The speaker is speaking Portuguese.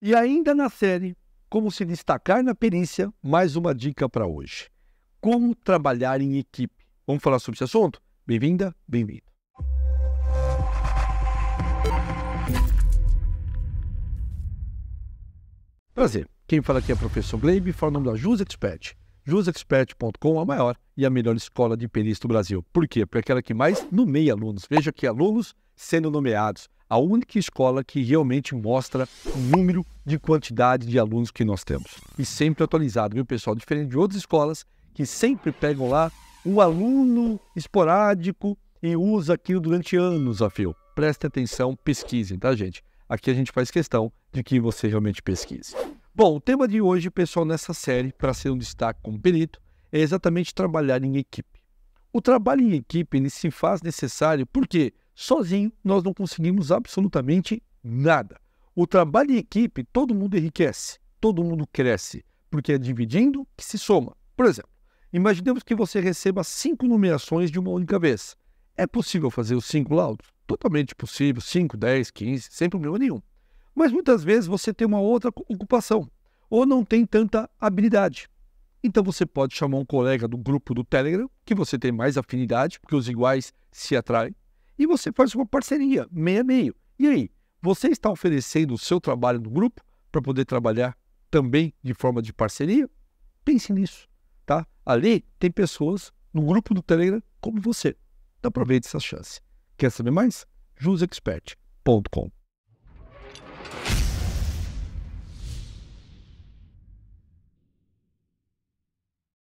E ainda na série, como se destacar na perícia, mais uma dica para hoje. Como trabalhar em equipe. Vamos falar sobre esse assunto? Bem-vinda, bem-vindo. Prazer. Quem fala aqui é o professor Gleibe, fala o nome da JusExpert. JusExpert.com é a maior e a melhor escola de perícia do Brasil. Por quê? Porque é aquela que mais nomeia alunos. Veja que alunos sendo nomeados a única escola que realmente mostra o número de quantidade de alunos que nós temos. E sempre atualizado, viu, pessoal? Diferente de outras escolas que sempre pegam lá um aluno esporádico e usa aquilo durante anos a Preste Prestem atenção, pesquisem, tá, gente? Aqui a gente faz questão de que você realmente pesquise. Bom, o tema de hoje, pessoal, nessa série, para ser um destaque como perito, é exatamente trabalhar em equipe. O trabalho em equipe ele se faz necessário porque quê? Sozinho, nós não conseguimos absolutamente nada. O trabalho em equipe, todo mundo enriquece, todo mundo cresce, porque é dividindo que se soma. Por exemplo, imaginemos que você receba cinco nomeações de uma única vez. É possível fazer os cinco laudos? Totalmente possível, 5, 10, 15, sem problema nenhum. Mas muitas vezes você tem uma outra ocupação ou não tem tanta habilidade. Então você pode chamar um colega do grupo do Telegram, que você tem mais afinidade, porque os iguais se atraem e você faz uma parceria, meia-meio. E aí, você está oferecendo o seu trabalho no grupo para poder trabalhar também de forma de parceria? Pense nisso, tá? Ali tem pessoas no grupo do Telegram como você. Então aproveite essa chance. Quer saber mais? jusexpert.com